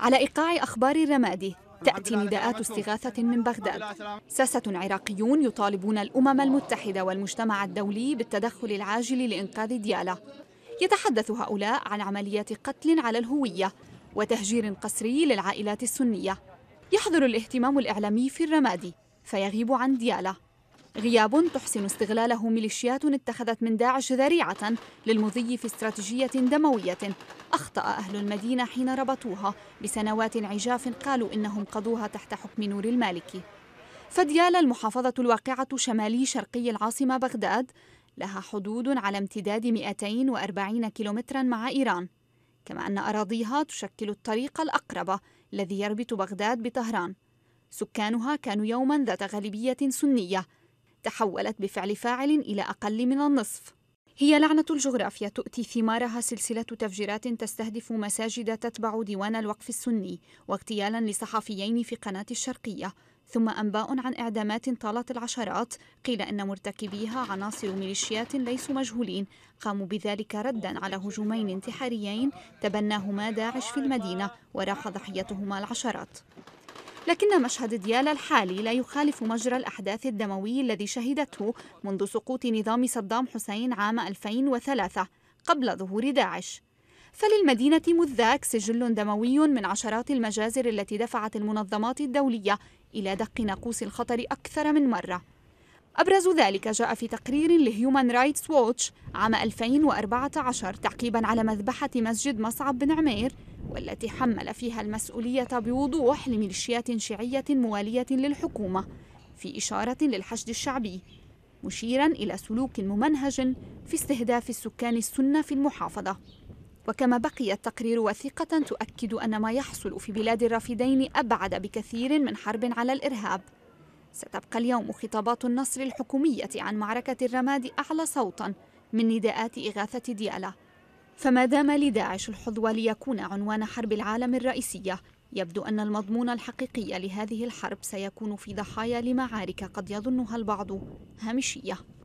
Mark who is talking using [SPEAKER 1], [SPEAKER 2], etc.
[SPEAKER 1] على إيقاع أخبار الرمادي تأتي نداءات استغاثة من بغداد ساسة عراقيون يطالبون الأمم المتحدة والمجتمع الدولي بالتدخل العاجل لإنقاذ ديالا يتحدث هؤلاء عن عمليات قتل على الهوية وتهجير قسري للعائلات السنية يحظر الاهتمام الإعلامي في الرمادي فيغيب عن دياله غياب تحسن استغلاله ميليشيات اتخذت من داعش ذريعة للمضي في استراتيجية دموية أخطأ أهل المدينة حين ربطوها بسنوات عجاف قالوا إنهم قضوها تحت حكم نور المالكي فديال المحافظة الواقعة شمالي شرقي العاصمة بغداد لها حدود على امتداد 240 كيلومترا مع إيران كما أن أراضيها تشكل الطريق الأقرب الذي يربط بغداد بطهران سكانها كانوا يوما ذات غالبية سنية تحولت بفعل فاعل إلى أقل من النصف هي لعنة الجغرافيا تؤتي ثمارها سلسلة تفجيرات تستهدف مساجد تتبع ديوان الوقف السني واغتيالا لصحفيين في قناة الشرقية ثم أنباء عن إعدامات طالت العشرات قيل أن مرتكبيها عناصر ميليشيات ليسوا مجهولين قاموا بذلك ردا على هجومين انتحاريين تبناهما داعش في المدينة وراح ضحيتهما العشرات لكن مشهد ديالا الحالي لا يخالف مجرى الأحداث الدموي الذي شهدته منذ سقوط نظام صدام حسين عام 2003 قبل ظهور داعش فللمدينة مذ ذاك سجل دموي من عشرات المجازر التي دفعت المنظمات الدولية إلى دق ناقوس الخطر أكثر من مرة أبرز ذلك جاء في تقرير لهيومان رايتس ووتش عام 2014 تعقيبا على مذبحة مسجد مصعب بن عمير والتي حمل فيها المسؤولية بوضوح لميليشيات شيعية موالية للحكومة في إشارة للحشد الشعبي مشيرا إلى سلوك ممنهج في استهداف السكان السنة في المحافظة وكما بقي التقرير وثيقة تؤكد أن ما يحصل في بلاد الرافدين أبعد بكثير من حرب على الإرهاب ستبقى اليوم خطابات النصر الحكومية عن معركة الرماد أعلى صوتا من نداءات إغاثة ديالا فما دام لداعش الحظوة ليكون عنوان حرب العالم الرئيسية يبدو أن المضمون الحقيقي لهذه الحرب سيكون في ضحايا لمعارك قد يظنها البعض هامشية